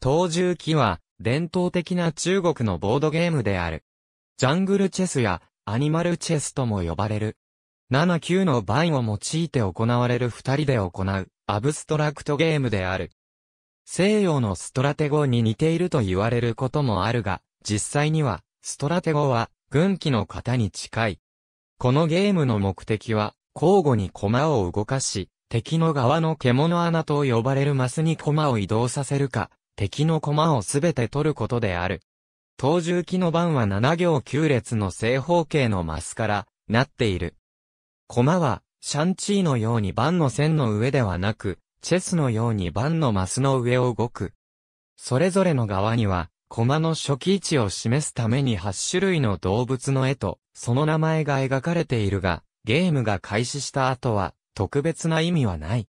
東重機は、伝統的な中国のボードゲームである。ジャングルチェスや、アニマルチェスとも呼ばれる。7、9の倍を用いて行われる二人で行う、アブストラクトゲームである。西洋のストラテゴに似ていると言われることもあるが、実際には、ストラテゴは、軍機の型に近い。このゲームの目的は、交互に駒を動かし、敵の側の獣穴と呼ばれるマスに駒を移動させるか、敵の駒をすべて取ることである。当重機の番は7行9列の正方形のマスからなっている。駒は、シャンチーのように番の線の上ではなく、チェスのように番のマスの上を動く。それぞれの側には、駒の初期位置を示すために8種類の動物の絵と、その名前が描かれているが、ゲームが開始した後は、特別な意味はない。